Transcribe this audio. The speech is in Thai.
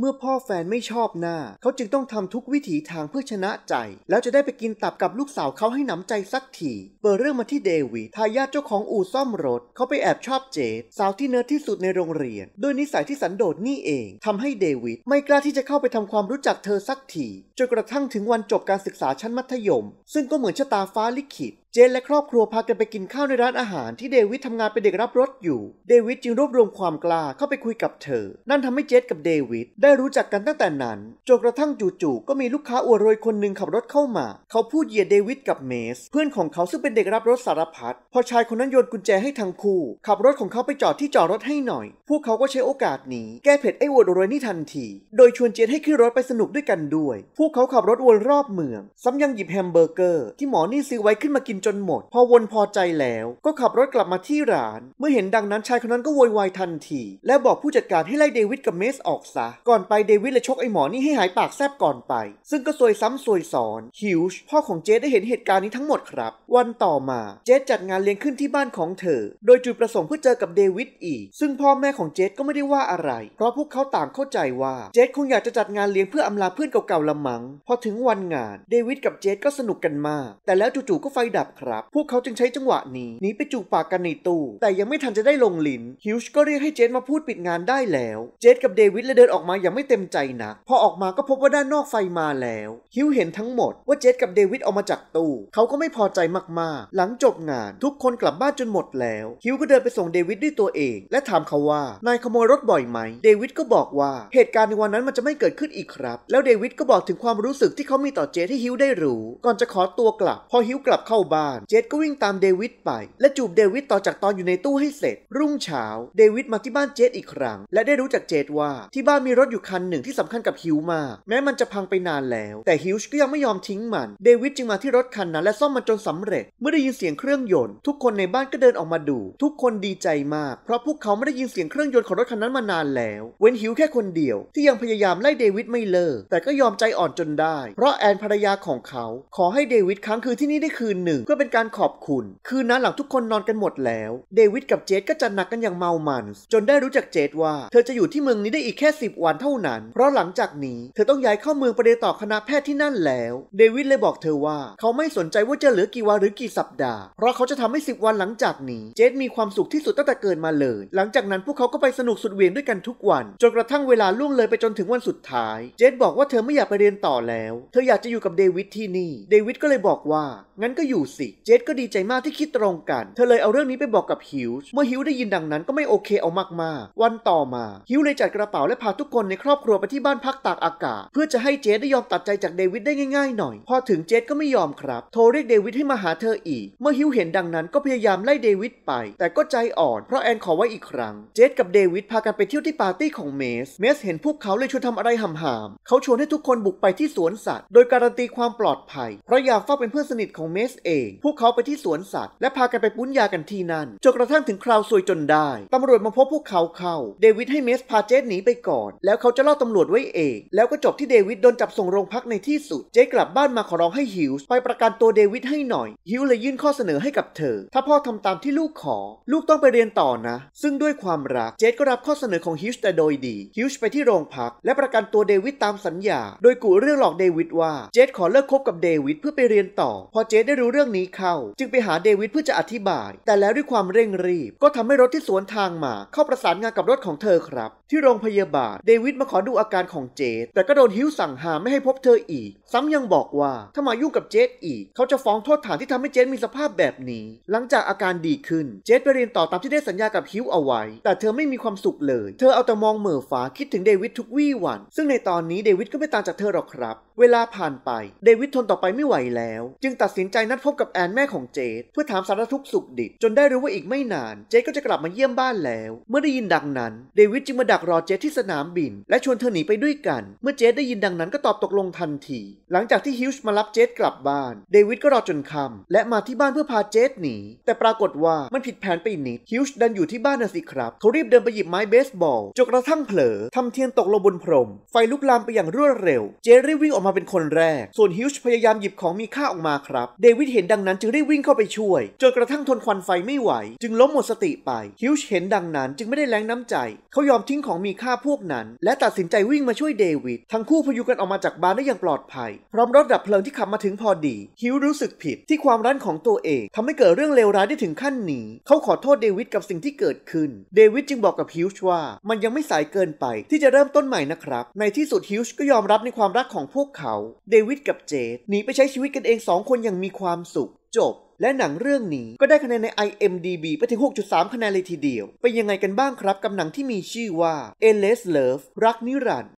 เมื่อพ่อแฟนไม่ชอบหน้า เขาจึงต้องทำทุกวิถีทางเพื่อชนะใจ แล้วจะได้ไปกินตับกับลูกสาวเขาให้หนำใจสักทีเปิดเรื่องมาที่เดวิด ทายาทเจ้าของอู่ซ่อมรถ เขาไปแอบชอบเจดสาวที่เนิร์ดที่สุดในโรงเรียน โดยนิสัยที่สันโดษนี่เอง ทำให้เดวิดไม่กล้าที่จะเข้าไปทำความรู้จักเธอสักที จนกระทั่งถึงวันจบการศึกษาชั้นมัธยม ซึ่งก็เหมือนชะตาฟ้าลิขิตเจนและครอบครัวพากันไปกินข้าวในร้านอาหารที่เดวิดทำงานเป็นเด็กรับรถอยู่ เดวิดจึงรวบรวมความกล้าเข้าไปคุยกับเธอ นั่นทำให้เจสกับเดวิดได้รู้จักกันตั้งแต่นั้นจนกระทั่งจู่ๆ ก็มีลูกค้าอวดรวยคนหนึ่งขับรถเข้ามา เขาพูดเหยียดเดวิดกับเมส เพื่อนของเขาซึ่งเป็นเด็กรับรถสารพัด พอชายคนนั้นโยนกุญแจให้ทั้งคู่ ขับรถของเขาไปจอดที่จอดรถให้หน่อย พวกเขาก็ใช้โอกาสนี้แก้เผ็ดไอ้อวดรวยนี่ทันที โดยชวนเจสให้ขึ้นรถไปสนุกด้วยกันด้วย พวกเขาขับรถวนรอบเมือง ซ้ำยังหยิบแฮมเบอร์เกอร์ที่หมอนี่ซื้อไว้ขึ้นมากินจนหมด พอวนพอใจแล้วก็ขับรถกลับมาที่ร้าน เมื่อเห็นดังนั้นชายคนนั้นก็โวยวายทันที และบอกผู้จัดการให้ไล่เดวิดกับเมสออกซะ ก่อนไปเดวิดเลยชกไอ้หมอนี่ให้หายปากแซบก่อนไป ซึ่งก็ซวยซ้ำซวยซ้อนฮิวช์พ่อของเจสได้เห็นเหตุการณ์นี้ทั้งหมดครับ วันต่อมาเจสจัดงานเลี้ยงขึ้นที่บ้านของเธอโดยจุดประสงค์เพื่อเจอกับเดวิดอีก ซึ่งพ่อแม่ของเจสก็ไม่ได้ว่าอะไรเพราะพวกเขาต่างเข้าใจว่าเจสคงอยากจะจัดงานเลี้ยงเพื่ออำลาเพื่อนเก่าๆละมังงพอถึงวันงานเดวิดกับเจสก็สนุกกันมาก แต่แล้วจู่ๆก็ไฟดับครับพวกเขาจึงใช้จังหวะนี้หนีไปจูบปากกันในตู้ แต่ยังไม่ทันจะได้ลงลิ้นฮิวช์ก็เรียกให้เจสมาพูดปิดงานได้แล้ว เจสกับเดวิดเลยเดินออกมาอย่างไม่เต็มใจนะพอออกมาก็พบว่าด้านนอกไฟมาแล้ว ฮิวเห็นทั้งหมด ว่าเจสกับเดวิดออกมาจากตู้เขาก็ไม่พอใจมากๆ หลังจบงาน ทุกคนกลับบ้านจนหมดแล้ว ฮิวก็เดินไปส่งเดวิดด้วยตัวเอง และถามเขาว่า นายขโมยรถบ่อยไหม เดวิดก็บอกว่าเหตุการณ์ในวันนั้นมันจะไม่เกิดขึ้นอีกครับ แล้วเดวิดก็บอกถึงความรู้สึกที่เขามีต่อเจสให้ฮิวได้รู้ ก่อนจะขอตัวกลับ พอฮิวกลับเข้าบ้านานเจดก็วิ่งตามเดวิดไป และจูบเดวิดต่อจากตอนอยู่ในตู้ให้เสร็จ รุ่งเช้า เดวิดมาที่บ้านเจดอีกครั้ง และได้รู้จากเจดว่า ที่บ้านมีรถอยู่คันหนึ่งที่สำคัญกับฮิวมาก แม้มันจะพังไปนานแล้ว แต่ฮิว์ก็ยังไม่ยอมทิ้งมัน เดวิดจึงมาที่รถคันนั้นและซ่อมมันจนสำเร็จ เมื่อได้ยินเสียงเครื่องยนต์ ทุกคนในบ้านก็เดินออกมาดู ทุกคนดีใจมากเพราะพวกเขาไม่ได้ยินเสียงเครื่องยนต์ของรถคันนั้นมานานแล้วเว้นฮิวแค่คนเดียวที่ยังพยายามไล่เดวิดไม่เลิกแต่ก็ยอมใจอ่อนจนได้ เพราะแอนภรรยาของเขาขอให้เดวิดค้างคืนที่นี่ได้คืนหนึ่งเื่อเป็นการขอบคุณ คืนนั้นหลังทุกคนนอนกันหมดแล้ว เดวิดกับเจดก็จัดหนักกันอย่างเมามันจนได้รู้จักเจดว่า เธอจะอยู่ที่เมืองนี้ได้อีกแค่ 10 วันเท่านั้น เพราะหลังจากนี้ เธอต้องย้ายเข้าเมืองไปเรียนต่อคณะแพทย์ที่นั่นแล้ว เดวิดเลยบอกเธอว่า เขาไม่สนใจว่าจะเหลือกี่วันหรือกี่สัปดาห์ เพราะเขาจะทำให้10วันหลังจากนี้ เจดมีความสุขที่สุดตั้งแต่เกิดมาเลย หลังจากนั้นพวกเขา ก็ไปสนุกสุดเวียนด้วยกันทุกวันจนกระทั่งเวลาล่วงเลยไปจนถึงวันสุดท้าย เจดบอกว่าเธอไม่อยากไปเรียนต่อแล้ว เธออยากจะอยู่กับเดวิดที่นี่ เดวิดก็เลยบอกว่า งั้นก็อยู่สิเจดก็ดีใจมากที่คิดตรงกัน เธอเลยเอาเรื่องนี้ไปบอกกับฮิวส์เมื่อฮิวส์ได้ยินดังนั้นก็ไม่โอเค เอามากๆ วันต่อมา ฮิวส์เลยจัดกระเป๋าและพาทุกคนในครอบครัวไปที่บ้านพักตากอากาศ เพื่อจะให้เจดได้ยอมตัดใจจากเดวิดได้ง่ายๆหน่อย พอถึงเจดก็ไม่ยอมครับ โทรเรียกเดวิดให้มาหาเธออีก เมื่อฮิวเห็นดังนั้นก็พยายามไล่เดวิดไป แต่ก็ใจอ่อน เพราะแอนขอไว้อีกครั้ง เจดกับเดวิดพากันไปเที่ยวที่ปาร์ตี้ของเมส เมสเห็นพวกเขาเลยชวนทำอะไรหำหามเขาชวนให้ทุกคนบุกไปที่สวนสัตว์ โดยการันตีความปลอดภัยเพราะอยากเฝ้าเป็นเพื่อนสนิทของเมสเอองพวกเขาไปที่สวนสัตว์และพากันไปปุ้นยากันที่นั่นจนกระทั่งถึงคราวซวยจนได้ ตำรวจมาพบพวกเขาเข้าเดวิดให้เมสพาเจสหนีไปก่อน แล้วเขาจะเล่าตำรวจไว้เอง แล้วก็จบที่เดวิดโดนจับส่งโรงพักในที่สุด เจสกลับบ้านมาขอร้องให้ฮิวส์ไปประกันตัวเดวิดให้หน่อย ฮิวส์เลยยื่นข้อเสนอให้กับเธอ ถ้าพ่อทำตามที่ลูกขอ ลูกต้องไปเรียนต่อนะ ซึ่งด้วยความรักเจสก็รับข้อเสนอของฮิวส์แต่โดยดี ฮิวส์ไปที่โรงพัก และประกันตัวเดวิดตามสัญญา โดยกูเรื่องหลอกเดวิดว่าเจสขอเลิกคบกับเดวิดเพื่อไปเรียนต่อพอเจสได้รู้เรื่องนี้เข้า จึงไปหาเดวิดเพื่อจะอธิบาย แต่แล้วด้วยความเร่งรีบ ก็ทำให้รถที่สวนทางมา เข้าประสานงานกับรถของเธอครับที่โรงพยาบาล เดวิดมาขอดูอาการของเจสแต่ก็โดนฮิวสั่งหาไม่ให้พบเธออีก ซ้ำยังบอกว่า ถ้ามายุ่งกับเจสอีก เขาจะฟ้องโทษฐานที่ทำให้เจสมีสภาพแบบนี้ หลังจากอาการดีขึ้นเจสไปเรียนต่อตามที่ได้สัญญากับฮิวเอาไว้ แต่เธอไม่มีความสุขเลย เธอเอาแต่มองเหม่อฟ้าคิดถึงเดวิดทุกวี่วันซึ่งในตอนนี้เดวิดก็ไม่ต่างจากเธอหรอกครับ เวลาผ่านไป เดวิดทนต่อไปไม่ไหวแล้ว จึงตัดสินใจนัดพบกับแอนแม่ของเจสเพื่อถามสารทุกสุขดิบจนได้รู้ว่าอีกไม่นานเจสก็จะกลับมาเยี่ยมบ้านแล้ว เมื่อได้ยินดังนั้นเดวิดจึงมาักรอเจสที่สนามบินและชวนเธอหนีไปด้วยกัน เมื่อเจสได้ยินดังนั้นก็ตอบตกลงทันที หลังจากที่ฮิวส์มารับเจสกลับบ้าน เดวิดก็รอจนค่ำและมาที่บ้านเพื่อพาเจสหนี แต่ปรากฏว่ามันผิดแผนไปนิดฮิวส์ดันอยู่ที่บ้านน่ะสิครับ เขารีบเดินไปหยิบไม้เบสบอลจนกระทั่งเผลอทำเทียนตกลงบนพรม ไฟลุกลามไปอย่างรวดเร็ว เจสรีบวิ่งออกมาเป็นคนแรก ส่วนฮิวส์พยายามหยิบของมีค่าออกมาครับ เดวิดเห็นดังนั้น จึงรีบวิ่งเข้าไปช่วยจนกระทั่งทนควันไฟไม่ไหว จึงล้มหมดสติไปฮิวส์เห็นดังนั้น จึงไม่ได้แรงน้ำใจ เขายอมทิ้งของมีค่าพวกนั้น และตัดสินใจวิ่งมาช่วยเดวิดทั้งคู่พยุงกันออกมาจากบาร์ได้อย่างปลอดภัยพร้อมรถดับเพลิงที่ขับมาถึงพอดี ฮิวรู้สึกผิดที่ความรั้นของตัวเอง ทำให้เกิดเรื่องเลวร้ายได้ถึงขั้นนี้ เขาขอโทษเดวิดกับสิ่งที่เกิดขึ้น เดวิดจึงบอกกับฮิวช์ว่า มันยังไม่สายเกินไป ที่จะเริ่มต้นใหม่นะครับ ในที่สุดฮิวช์ก็ยอมรับในความรักของพวกเขา เดวิดกับเจดหนีไปใช้ชีวิตกันเองสองคนอย่างมีความสุขจบและหนังเรื่องนี้ก็ได้คะแนนใน IMDb ไปถึง 6.3 คะแนนเลยทีเดียว เป็นยังไงกันบ้างครับกับหนังที่มีชื่อว่า Endless Love รักนิรันด์